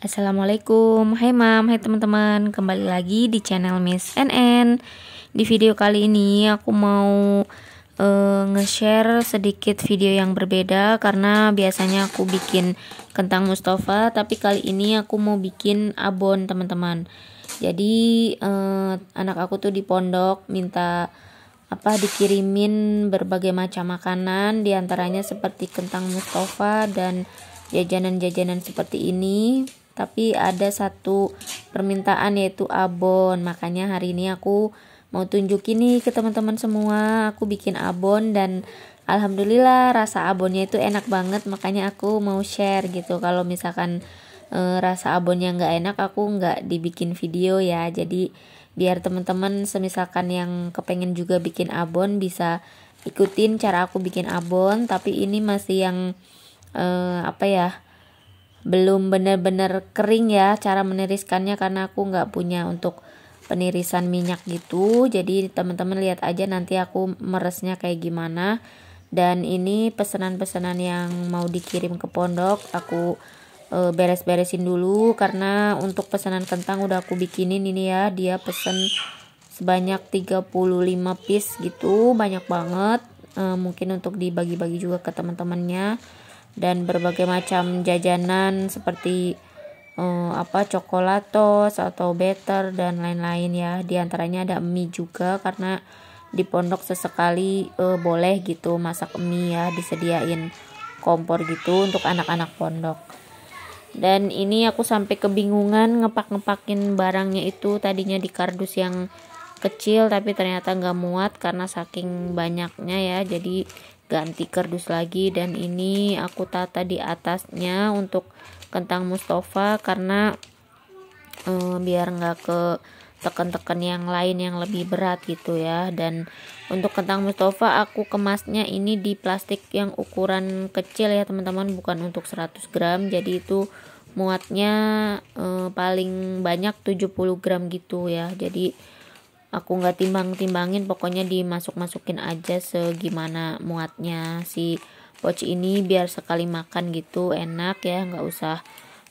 Assalamualaikum, hai mam, hai teman-teman Kembali lagi di channel Miss NN Di video kali ini aku mau uh, nge-share sedikit video yang berbeda Karena biasanya aku bikin kentang Mustafa Tapi kali ini aku mau bikin abon teman-teman Jadi uh, anak aku tuh di pondok minta apa dikirimin berbagai macam makanan diantaranya seperti kentang mustafa dan jajanan-jajanan seperti ini tapi ada satu permintaan yaitu abon makanya hari ini aku mau tunjukin nih ke teman-teman semua aku bikin abon dan alhamdulillah rasa abonnya itu enak banget makanya aku mau share gitu kalau misalkan e, rasa abonnya nggak enak aku nggak dibikin video ya jadi biar teman-teman semisalkan yang kepengen juga bikin abon bisa ikutin cara aku bikin abon tapi ini masih yang e, apa ya belum benar-benar kering ya cara meniriskannya karena aku nggak punya untuk penirisan minyak gitu jadi teman-teman lihat aja nanti aku meresnya kayak gimana dan ini pesanan-pesanan yang mau dikirim ke pondok aku eh, beres-beresin dulu karena untuk pesanan kentang udah aku bikinin ini ya dia pesen sebanyak 35 piece gitu banyak banget e, mungkin untuk dibagi-bagi juga ke teman-temannya dan berbagai macam jajanan seperti um, apa coklatos atau better dan lain-lain ya diantaranya ada mie juga karena di pondok sesekali uh, boleh gitu masak mie ya disediain kompor gitu untuk anak-anak pondok dan ini aku sampai kebingungan ngepak-ngepakin barangnya itu tadinya di kardus yang kecil tapi ternyata nggak muat karena saking banyaknya ya jadi ganti kardus lagi dan ini aku tata di atasnya untuk kentang Mustafa karena eh, biar nggak ke tekan-tekan yang lain yang lebih berat gitu ya dan untuk kentang Mustafa aku kemasnya ini di plastik yang ukuran kecil ya teman-teman bukan untuk 100 gram jadi itu muatnya eh, paling banyak 70 gram gitu ya jadi aku nggak timbang-timbangin pokoknya dimasuk-masukin aja segimana muatnya si poch ini biar sekali makan gitu enak ya nggak usah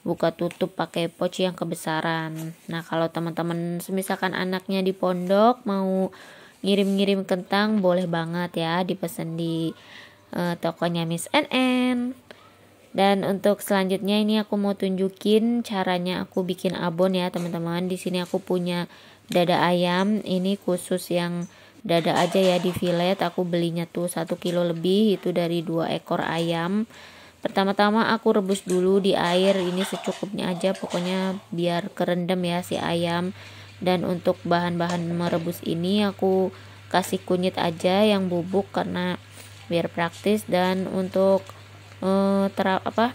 buka tutup pakai poch yang kebesaran nah kalau teman-teman semisalkan anaknya di pondok mau ngirim-ngirim kentang boleh banget ya dipesan di uh, tokonya Miss NN dan untuk selanjutnya ini aku mau tunjukin caranya aku bikin abon ya teman-teman di sini aku punya dada ayam ini khusus yang dada aja ya di filet aku belinya tuh 1 kilo lebih itu dari dua ekor ayam pertama-tama aku rebus dulu di air ini secukupnya aja pokoknya biar kerendam ya si ayam dan untuk bahan-bahan merebus ini aku kasih kunyit aja yang bubuk karena biar praktis dan untuk uh, eh, ter apa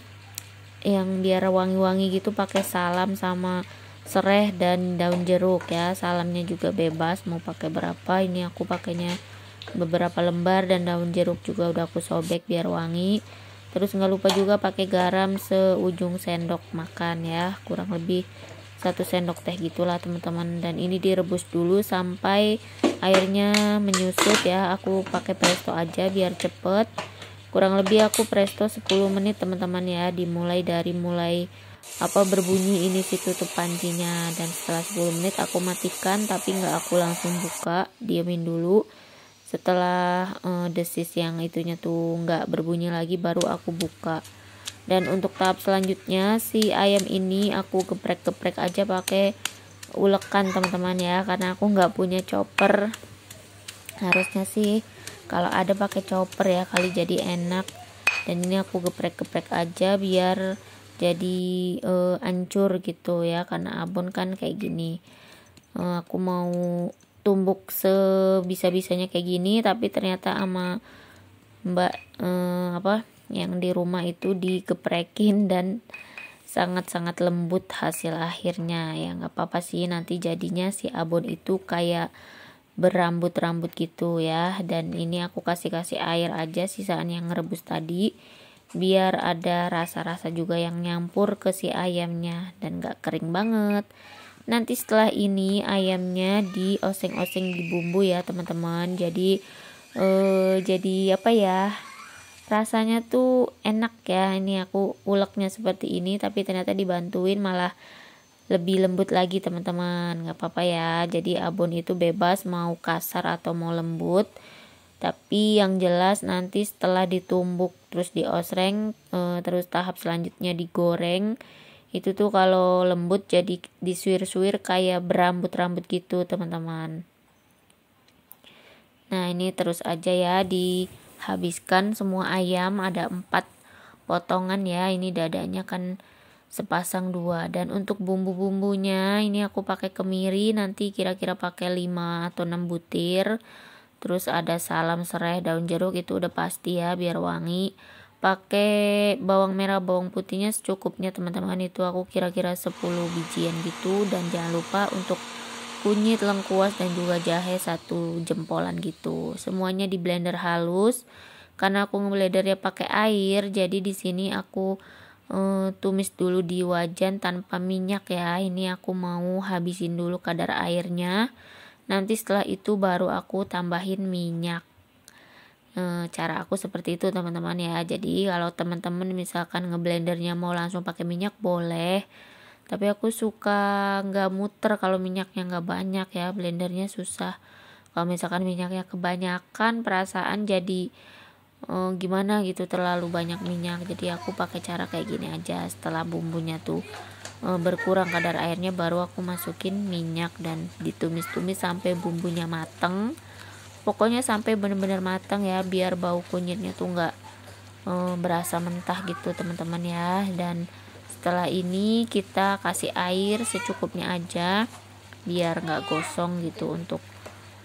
yang biar wangi-wangi gitu pakai salam sama serai dan daun jeruk ya salamnya juga bebas mau pakai berapa ini aku pakainya beberapa lembar dan daun jeruk juga udah aku sobek biar wangi terus nggak lupa juga pakai garam seujung sendok makan ya kurang lebih satu sendok teh gitulah teman-teman dan ini direbus dulu sampai airnya menyusut ya aku pakai presto aja biar cepet kurang lebih aku presto 10 menit teman-teman ya dimulai dari mulai apa berbunyi ini si tutup pancinya dan setelah 10 menit aku matikan tapi nggak aku langsung buka diamin dulu setelah uh, desis yang itunya tuh nggak berbunyi lagi baru aku buka dan untuk tahap selanjutnya si ayam ini aku geprek-geprek aja pakai ulekan teman-teman ya karena aku nggak punya chopper harusnya sih kalau ada pakai chopper ya kali jadi enak dan ini aku geprek-geprek aja biar jadi uh, ancur gitu ya karena abon kan kayak gini uh, aku mau tumbuk sebisa-bisanya kayak gini tapi ternyata sama mbak uh, apa yang di rumah itu dikeprekin dan sangat-sangat lembut hasil akhirnya ya nggak apa-apa sih nanti jadinya si abon itu kayak berambut-rambut gitu ya dan ini aku kasih-kasih air aja sisaan yang nge-rebus tadi biar ada rasa-rasa juga yang nyampur ke si ayamnya dan gak kering banget nanti setelah ini ayamnya di oseng di bumbu ya teman-teman jadi eh, jadi apa ya rasanya tuh enak ya ini aku uleknya seperti ini tapi ternyata dibantuin malah lebih lembut lagi teman-teman gak apa-apa ya jadi abon itu bebas mau kasar atau mau lembut tapi yang jelas nanti setelah ditumbuk terus diosreng e, terus tahap selanjutnya digoreng itu tuh kalau lembut jadi disuir-suir kayak berambut-rambut gitu teman-teman nah ini terus aja ya dihabiskan semua ayam ada empat potongan ya ini dadanya kan sepasang dua dan untuk bumbu-bumbunya ini aku pakai kemiri nanti kira-kira pakai 5 atau 6 butir terus ada salam serai daun jeruk itu udah pasti ya biar wangi pakai bawang merah bawang putihnya secukupnya teman-teman itu aku kira-kira 10 bijian gitu dan jangan lupa untuk kunyit lengkuas dan juga jahe satu jempolan gitu semuanya di blender halus karena aku ya pakai air jadi di sini aku uh, tumis dulu di wajan tanpa minyak ya ini aku mau habisin dulu kadar airnya nanti setelah itu baru aku tambahin minyak e, cara aku seperti itu teman-teman ya jadi kalau teman-teman misalkan ngeblendernya mau langsung pakai minyak boleh tapi aku suka nggak muter kalau minyaknya nggak banyak ya blendernya susah kalau misalkan minyaknya kebanyakan perasaan jadi e, gimana gitu terlalu banyak minyak jadi aku pakai cara kayak gini aja setelah bumbunya tuh E, berkurang kadar airnya baru aku masukin minyak dan ditumis-tumis sampai bumbunya mateng pokoknya sampai benar-benar mateng ya biar bau kunyitnya tuh nggak e, berasa mentah gitu teman-teman ya dan setelah ini kita kasih air secukupnya aja biar nggak gosong gitu untuk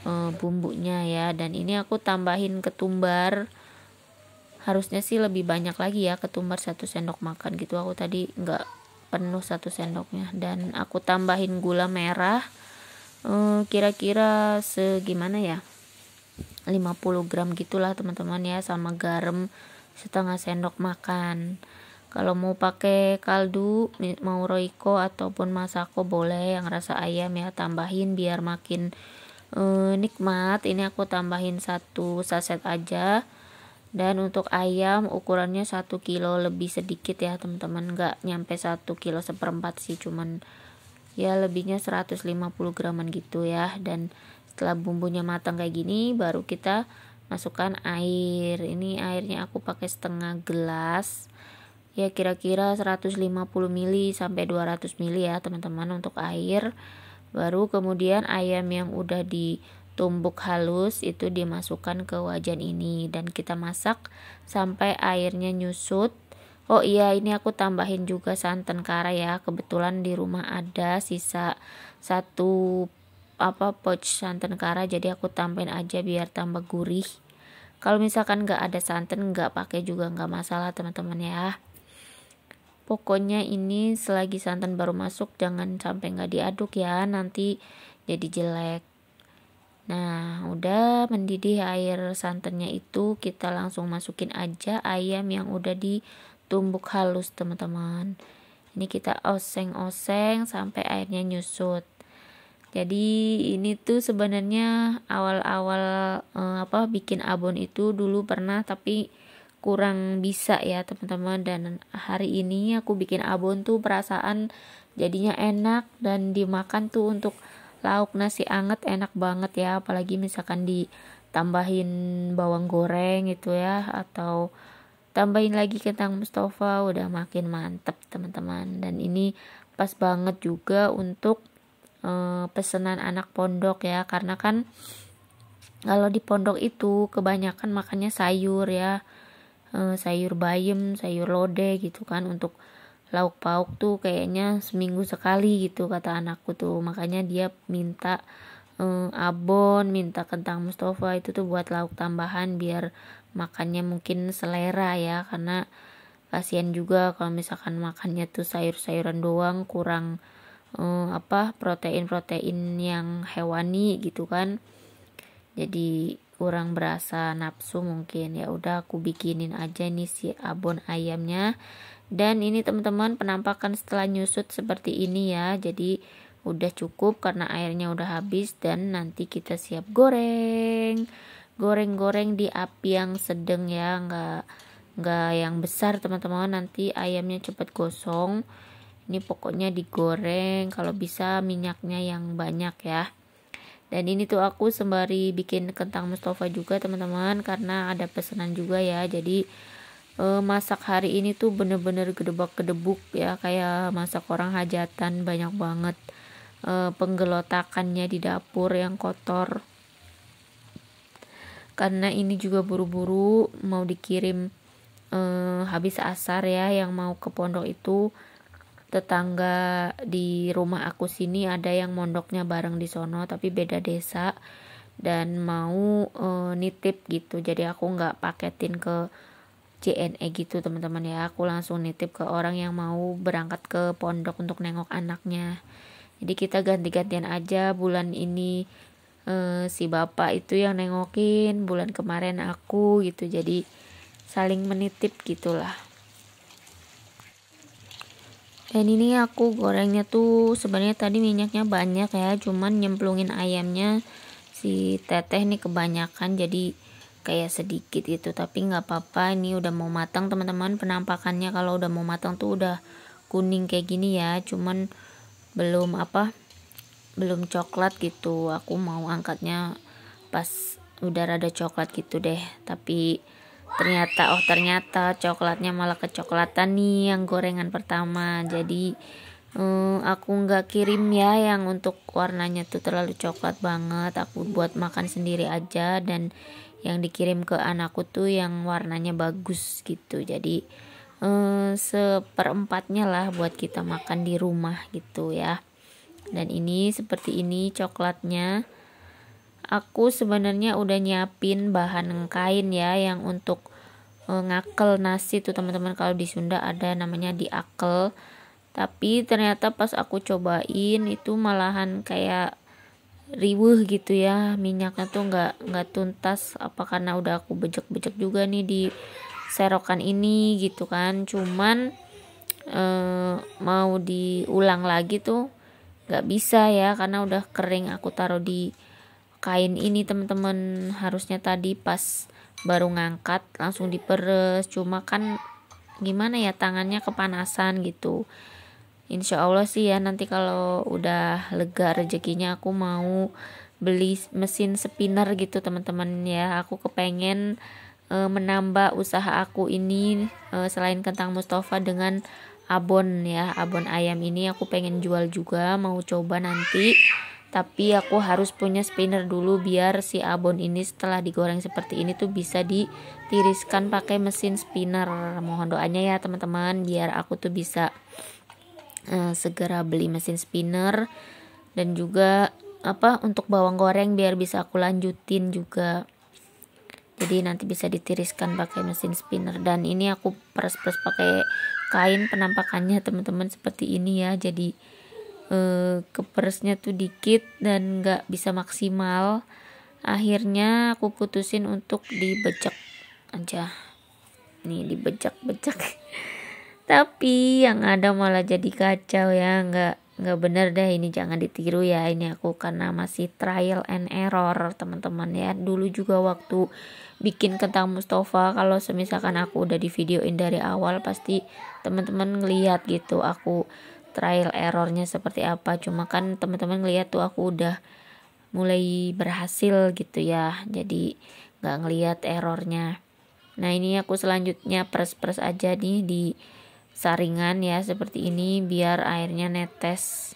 e, bumbunya ya dan ini aku tambahin ketumbar harusnya sih lebih banyak lagi ya ketumbar satu sendok makan gitu aku tadi nggak penuh satu sendoknya dan aku tambahin gula merah eh, kira-kira segimana ya 50 gram gitulah teman-teman ya sama garam setengah sendok makan kalau mau pakai kaldu mau roiko ataupun masako boleh yang rasa ayam ya tambahin biar makin uh, nikmat ini aku tambahin satu saset aja dan untuk ayam ukurannya 1 kilo lebih sedikit ya teman-teman nggak nyampe 1 kilo seperempat sih cuman ya lebihnya 150 graman gitu ya dan setelah bumbunya matang kayak gini baru kita masukkan air ini airnya aku pakai setengah gelas ya kira-kira 150 ml sampai 200 ml ya teman-teman untuk air baru kemudian ayam yang udah di tumbuk halus itu dimasukkan ke wajan ini dan kita masak sampai airnya nyusut oh iya ini aku tambahin juga santan kara ya kebetulan di rumah ada sisa satu apa pouch santan kara jadi aku tambahin aja biar tambah gurih kalau misalkan nggak ada santan nggak pakai juga nggak masalah teman-teman ya pokoknya ini selagi santan baru masuk jangan sampai nggak diaduk ya nanti jadi jelek Nah, udah mendidih air santannya itu, kita langsung masukin aja ayam yang udah ditumbuk halus, teman-teman. Ini kita oseng-oseng sampai airnya nyusut. Jadi, ini tuh sebenarnya awal-awal eh, apa bikin abon itu dulu pernah tapi kurang bisa ya, teman-teman. Dan hari ini aku bikin abon tuh perasaan jadinya enak dan dimakan tuh untuk lauk nasi anget enak banget ya apalagi misalkan ditambahin bawang goreng gitu ya atau tambahin lagi kentang mustafa udah makin mantep teman-teman dan ini pas banget juga untuk e, eh, pesanan anak pondok ya karena kan kalau di pondok itu kebanyakan makannya sayur ya e, sayur bayam sayur lode gitu kan untuk lauk pauk tuh kayaknya seminggu sekali gitu kata anakku tuh makanya dia minta um, abon minta kentang Mustafa itu tuh buat lauk tambahan biar makannya mungkin selera ya karena kasihan juga kalau misalkan makannya tuh sayur-sayuran doang kurang um, apa protein-protein yang hewani gitu kan jadi kurang berasa nafsu mungkin ya udah aku bikinin aja nih si abon ayamnya dan ini teman-teman penampakan setelah nyusut seperti ini ya jadi udah cukup karena airnya udah habis dan nanti kita siap goreng goreng-goreng di api yang sedang ya enggak enggak yang besar teman-teman nanti ayamnya cepat gosong ini pokoknya digoreng kalau bisa minyaknya yang banyak ya dan ini tuh aku sembari bikin kentang Mustafa juga teman-teman karena ada pesanan juga ya jadi Eh, masak hari ini tuh bener-bener gedebak-gedebuk ya kayak masak orang hajatan banyak banget e, penggelotakannya di dapur yang kotor karena ini juga buru-buru mau dikirim e, habis asar ya yang mau ke pondok itu tetangga di rumah aku sini ada yang mondoknya bareng di sono tapi beda desa dan mau e, nitip gitu jadi aku nggak paketin ke JNE gitu teman-teman ya aku langsung nitip ke orang yang mau berangkat ke pondok untuk nengok anaknya jadi kita ganti-gantian aja bulan ini eh, si bapak itu yang nengokin bulan kemarin aku gitu jadi saling menitip gitulah dan ini aku gorengnya tuh sebenarnya tadi minyaknya banyak ya cuman nyemplungin ayamnya si teteh nih kebanyakan jadi kayak sedikit gitu tapi nggak apa-apa ini udah mau matang teman-teman penampakannya kalau udah mau matang tuh udah kuning kayak gini ya cuman belum apa belum coklat gitu aku mau angkatnya pas udah rada coklat gitu deh tapi ternyata oh ternyata coklatnya malah kecoklatan nih yang gorengan pertama jadi hmm, aku nggak kirim ya yang untuk warnanya tuh terlalu coklat banget aku buat makan sendiri aja dan yang dikirim ke anakku tuh yang warnanya bagus gitu jadi eh, seperempatnya lah buat kita makan di rumah gitu ya dan ini seperti ini coklatnya aku sebenarnya udah nyiapin bahan kain ya yang untuk eh, ngakel nasi tuh teman-teman kalau di Sunda ada namanya diakel tapi ternyata pas aku cobain itu malahan kayak riuh gitu ya minyaknya tuh nggak nggak tuntas apa karena udah aku bejek-bejek juga nih di serokan ini gitu kan cuman e, mau diulang lagi tuh nggak bisa ya karena udah kering aku taruh di kain ini temen-temen harusnya tadi pas baru ngangkat langsung diperes cuma kan gimana ya tangannya kepanasan gitu insya Allah sih ya nanti kalau udah lega rezekinya aku mau beli mesin spinner gitu teman-teman ya aku kepengen e, menambah usaha aku ini e, selain kentang Mustafa dengan abon ya abon ayam ini aku pengen jual juga mau coba nanti tapi aku harus punya spinner dulu biar si abon ini setelah digoreng seperti ini tuh bisa ditiriskan pakai mesin spinner mohon doanya ya teman-teman biar aku tuh bisa Eh, segera beli mesin spinner dan juga apa untuk bawang goreng biar bisa aku lanjutin juga jadi nanti bisa ditiriskan pakai mesin spinner dan ini aku peres-peres pakai kain penampakannya teman-teman seperti ini ya jadi eh, keperesnya tuh dikit dan nggak bisa maksimal akhirnya aku putusin untuk dibecek aja nih dibecek-becek tapi yang ada malah jadi kacau ya nggak nggak bener deh ini jangan ditiru ya ini aku karena masih trial and error teman-teman ya dulu juga waktu bikin kentang Mustafa kalau semisalkan aku udah di videoin dari awal pasti teman-teman ngelihat gitu aku trial errornya seperti apa cuma kan teman-teman ngelihat tuh aku udah mulai berhasil gitu ya jadi nggak ngelihat errornya nah ini aku selanjutnya press press aja nih di saringan ya seperti ini biar airnya netes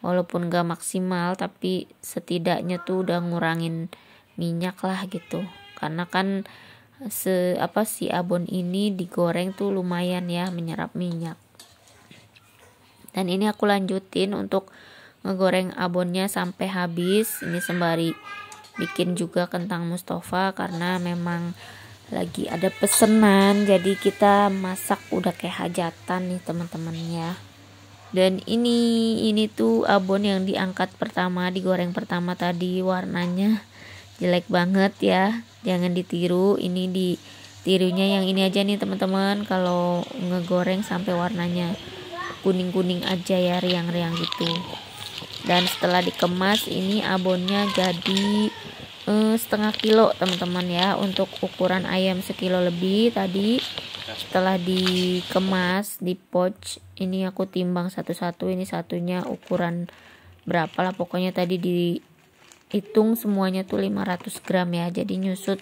walaupun gak maksimal tapi setidaknya tuh udah ngurangin minyak lah gitu karena kan se apa si abon ini digoreng tuh lumayan ya menyerap minyak dan ini aku lanjutin untuk ngegoreng abonnya sampai habis ini sembari bikin juga kentang mustafa karena memang lagi ada pesenan jadi kita masak udah kayak hajatan nih teman-teman ya dan ini ini tuh abon yang diangkat pertama digoreng pertama tadi warnanya jelek banget ya jangan ditiru ini di tirunya yang ini aja nih teman-teman kalau ngegoreng sampai warnanya kuning-kuning aja ya riang-riang gitu dan setelah dikemas ini abonnya jadi Eh, setengah kilo teman-teman ya untuk ukuran ayam sekilo lebih tadi setelah dikemas di pouch ini aku timbang satu-satu ini satunya ukuran berapa lah pokoknya tadi dihitung semuanya tuh 500 gram ya jadi nyusut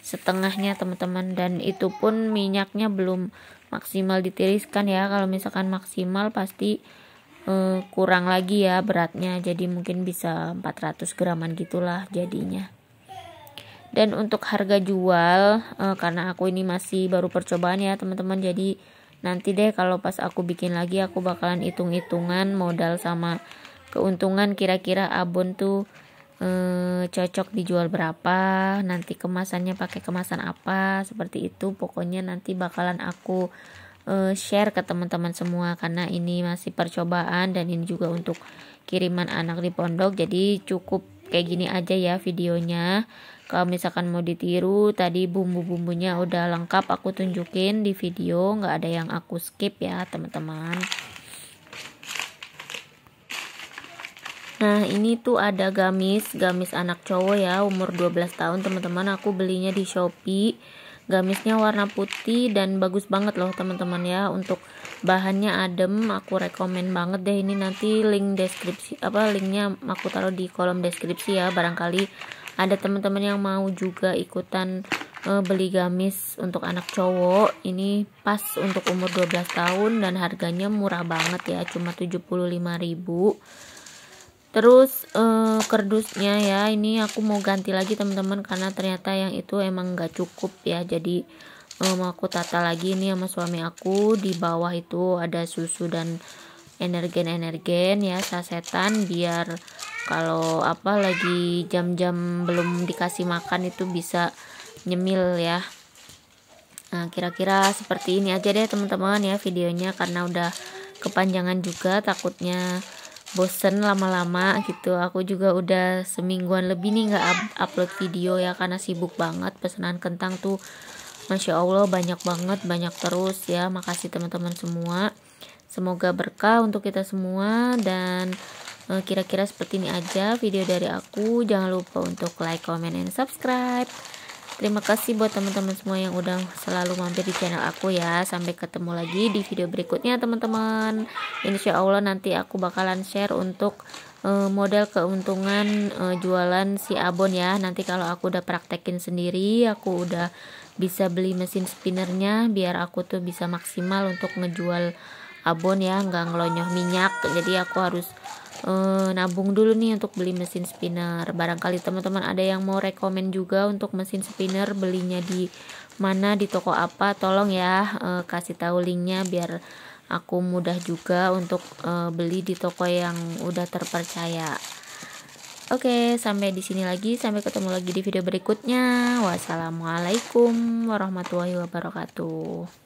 setengahnya teman-teman dan itu pun minyaknya belum maksimal ditiriskan ya kalau misalkan maksimal pasti eh, kurang lagi ya beratnya jadi mungkin bisa 400 graman gitulah jadinya dan untuk harga jual uh, karena aku ini masih baru percobaan ya teman-teman jadi nanti deh kalau pas aku bikin lagi aku bakalan hitung-hitungan modal sama keuntungan kira-kira abon tuh uh, cocok dijual berapa nanti kemasannya pakai kemasan apa seperti itu pokoknya nanti bakalan aku eh, share ke teman-teman semua karena ini masih percobaan dan ini juga untuk kiriman anak di pondok jadi cukup kayak gini aja ya videonya kalau misalkan mau ditiru tadi bumbu-bumbunya udah lengkap aku tunjukin di video nggak ada yang aku skip ya teman-teman Nah ini tuh ada gamis Gamis anak cowok ya Umur 12 tahun teman-teman Aku belinya di Shopee Gamisnya warna putih dan bagus banget loh teman-teman ya Untuk bahannya adem Aku rekomen banget deh Ini nanti link deskripsi Apa linknya aku taruh di kolom deskripsi ya Barangkali ada teman-teman yang mau juga ikutan uh, beli gamis untuk anak cowok ini pas untuk umur 12 tahun dan harganya murah banget ya cuma 75.000 terus uh, kerdusnya ya ini aku mau ganti lagi teman-teman karena ternyata yang itu emang gak cukup ya jadi eh, mau um, aku tata lagi ini sama suami aku di bawah itu ada susu dan energen-energen ya sasetan biar kalau apa lagi jam-jam belum dikasih makan itu bisa nyemil ya nah kira-kira seperti ini aja deh teman-teman ya videonya karena udah kepanjangan juga takutnya bosen lama-lama gitu aku juga udah semingguan lebih nih gak up upload video ya karena sibuk banget pesanan kentang tuh Masya Allah banyak banget banyak terus ya makasih teman-teman semua Semoga berkah untuk kita semua dan eh, kira-kira seperti ini aja video dari aku. Jangan lupa untuk like, comment, and subscribe. Terima kasih buat teman-teman semua yang udah selalu mampir di channel aku ya. Sampai ketemu lagi di video berikutnya teman-teman. Insya Allah nanti aku bakalan share untuk eh, model keuntungan eh, jualan si abon ya nanti kalau aku udah praktekin sendiri aku udah bisa beli mesin spinnernya biar aku tuh bisa maksimal untuk ngejual abon ya nggak ngelonyoh minyak jadi aku harus uh, nabung dulu nih untuk beli mesin spinner barangkali teman-teman ada yang mau rekomen juga untuk mesin spinner belinya di mana di toko apa tolong ya uh, kasih tahu linknya biar aku mudah juga untuk uh, beli di toko yang udah terpercaya. Oke, sampai di sini lagi. Sampai ketemu lagi di video berikutnya. Wassalamualaikum warahmatullahi wabarakatuh.